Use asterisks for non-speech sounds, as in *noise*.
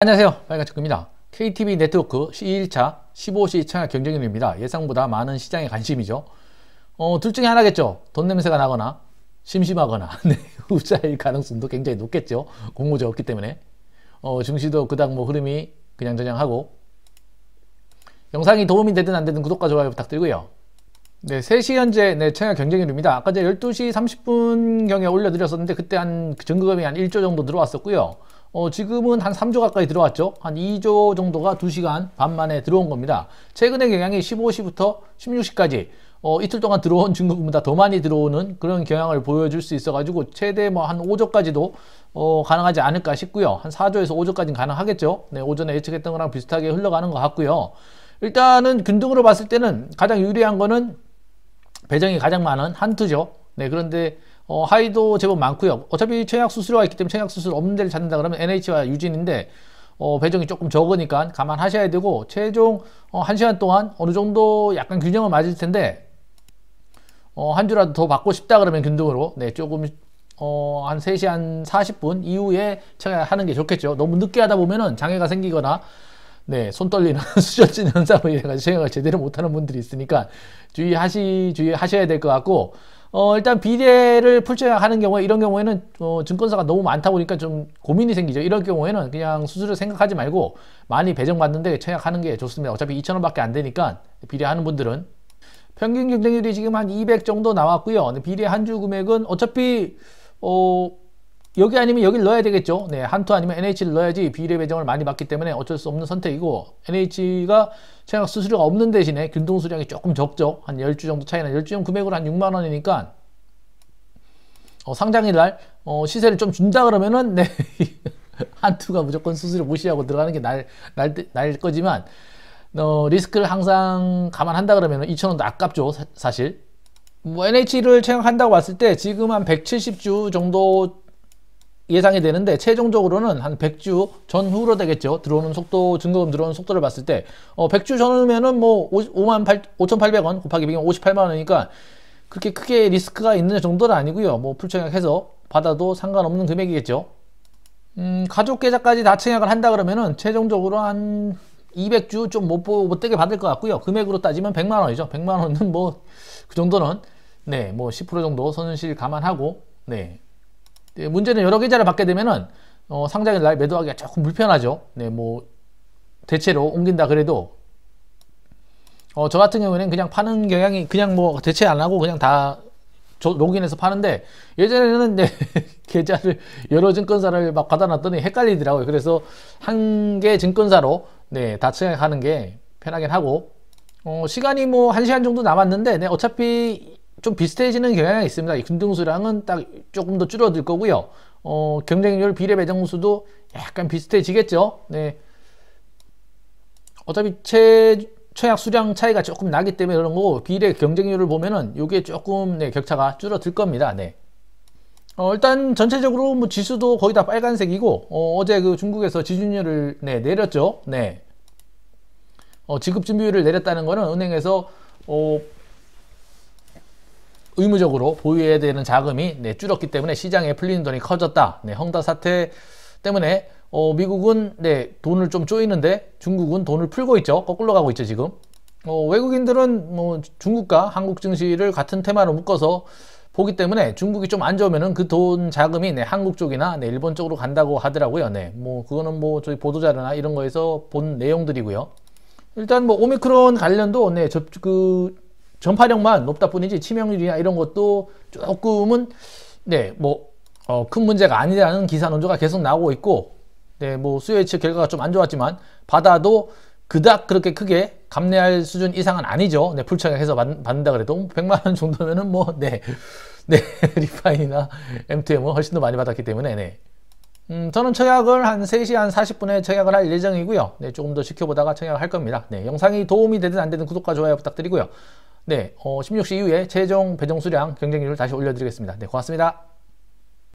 안녕하세요 빨간체크입니다 KTB 네트워크 C1차 15시 청약 경쟁률입니다 예상보다 많은 시장의 관심이죠 어, 둘 중에 하나겠죠 돈 냄새가 나거나 심심하거나 *laughs* 네, 후자일 가능성도 굉장히 높겠죠 공모자 없기 때문에 어, 증시도 그닥 뭐 흐름이 그냥 저냥하고 영상이 도움이 되든 안 되든 구독과 좋아요 부탁드리고요 네, 3시 현재 네, 청약 경쟁률입니다 아까 12시 30분경에 올려드렸었는데 그때 한 그 증거금이 한 1조 정도 들어왔었고요 어, 지금은 한 3조 가까이 들어왔죠. 한 2조 정도가 2시간 반 만에 들어온 겁니다. 최근의 경향이 15시부터 16시까지 어, 이틀 동안 들어온 증거금보다 더 많이 들어오는 그런 경향을 보여줄 수 있어가지고 최대 뭐 한 5조까지도 어, 가능하지 않을까 싶고요. 한 4조에서 5조까지는 가능하겠죠. 네, 오전에 예측했던 거랑 비슷하게 흘러가는 것 같고요. 일단은 균등으로 봤을 때는 가장 유리한 거는 배정이 가장 많은 한투죠. 네, 그런데 어, 하이도 제법 많고요. 어차피 청약 수수료가 있기 때문에 청약 수수료 없는 데를 찾는다 그러면 NH와 유진인데 어, 배정이 조금 적으니까 감안하셔야 되고 최종 어, 한시간 동안 어느 정도 약간 균형을 맞을 텐데 어, 한 주라도 더 받고 싶다 그러면 균등으로 네, 조금 어, 한 3시 한 40분 이후에 청약하는 게 좋겠죠. 너무 늦게 하다 보면은 장애가 생기거나 네, 손 떨리는 수전증 현상으로 인해가지고 청약을 제대로 못하는 분들이 있으니까 주의하시, 주의하셔야 될 것 같고, 어, 일단 비례를 풀쳐야 하는 경우에 이런 경우에는 어, 증권사가 너무 많다 보니까 좀 고민이 생기죠. 이런 경우에는 그냥 수수료 생각하지 말고 많이 배정받는데 청약하는 게 좋습니다. 어차피 2천원밖에 안 되니까 비례하는 분들은 평균 경쟁률이 지금 한 200 정도 나왔고요. 비례 한 주 금액은 어차피 어, 여기 아니면 여기를 넣어야 되겠죠. 네, 한투 아니면 NH를 넣어야지 비례 배정을 많이 받기 때문에 어쩔 수 없는 선택이고 NH가 최악 수수료가 없는 대신에 균동 수량이 조금 적죠. 한 10주 정도 차이나 10주형 금액으로 한 6만 원이니까 어, 상장일 날 어, 시세를 좀 준다 그러면은 네. *laughs* 한투가 무조건 수수료 무시하고 들어가는 게 날날날 거지만 어, 리스크를 항상 감안한다 그러면 2천원도 아깝죠 사, 실뭐 NH를 채용한다고 봤을 때 지금 한 170주 정도 예상이 되는데 최종적으로는 한 100주 전후로 되겠죠. 들어오는 속도, 증거금 들어오는 속도를 봤을 때 어, 100주 전후면은 뭐5 8, 0 0원 곱하기 100이 58만 원이니까 그렇게 크게 리스크가 있는 정도는 아니고요. 뭐 풀청약해서 받아도 상관없는 금액이겠죠. 음, 가족 계좌까지 다 청약을 한다 그러면은 최종적으로 한 200주 좀못 못되게 받을 것 같고요. 금액으로 따지면 100만 원이죠. 100만 원은 뭐 그 정도는 네, 뭐 10% 정도 손실 감안하고 네. 예, 문제는 여러 계좌를 받게 되면은 어, 상장에 매도하기가 조금 불편하죠. 네, 뭐 대체로 옮긴다 그래도 어, 저 같은 경우에는 그냥 파는 경향이 그냥 뭐 대체 안 하고 그냥 다 저, 로그인해서 파는데 예전에는 네, *laughs* 계좌를 여러 증권사를 막 받아놨더니 헷갈리더라고요. 그래서 한 개 증권사로 네, 다 증액하는 게 편하긴 하고 어, 시간이 뭐 1시간 정도 남았는데 네, 어차피 좀 비슷해지는 경향이 있습니다. 금등수랑은 딱 조금 더 줄어들 거고요. 어, 경쟁률 비례 배정수도 약간 비슷해지겠죠. 네. 어차피 최, 최악 수량 차이가 조금 나기 때문에 그런 거고 비례 경쟁률을 보면은 이게 조금 네, 격차가 줄어들 겁니다. 네. 어, 일단 전체적으로 뭐 지수도 거의 다 빨간색이고 어, 제그 중국에서 지준율을 네, 내렸죠. 네. 어, 지급 준비율을 내렸다는 거는 은행에서 어, 의무적으로 보유해야 되는 자금이 네, 줄었기 때문에 시장에 풀리는 돈이 커졌다. 네, 헝다 사태 때문에 어, 미국은 네, 돈을 좀 쪼이는데 중국은 돈을 풀고 있죠. 거꾸로 가고 있죠, 지금. 어, 외국인들은 뭐 중국과 한국 증시를 같은 테마로 묶어서 보기 때문에 중국이 좀 안 좋으면은 그돈 자금이 네, 한국 쪽이나 네, 일본 쪽으로 간다고 하더라고요. 네. 뭐 그거는 뭐 저희 보도 자료나 이런 거에서 본 내용들이고요. 일단 뭐 오미크론 관련도 네, 접, 그 전파력만 높다 뿐이지 치명률이나 이런 것도 조금은 네뭐 어, 큰 문제가 아니라는 기사 논조가 계속 나오고 있고 네 뭐 수요 예측 결과가 좀 안 좋았지만 바다도 그닥 그렇게 크게 감내할 수준 이상은 아니죠. 네, 불청약해서 받는다 그래도 100만 뭐 원 정도면은 뭐 네. 네, *laughs* 리파인이나 MTM은 훨씬 더 많이 받았기 때문에 네. 음, 저는 청약을 한 3시 한 40분에 청약을 할 예정이고요. 네, 조금 더 지켜보다가 청약을 할 겁니다. 네, 영상이 도움이 되든 안 되든 구독과 좋아요 부탁드리고요. 네, 어, 16시 이후에 최종 배정 수량 경쟁률을 다시 올려드리겠습니다. 네, 고맙습니다.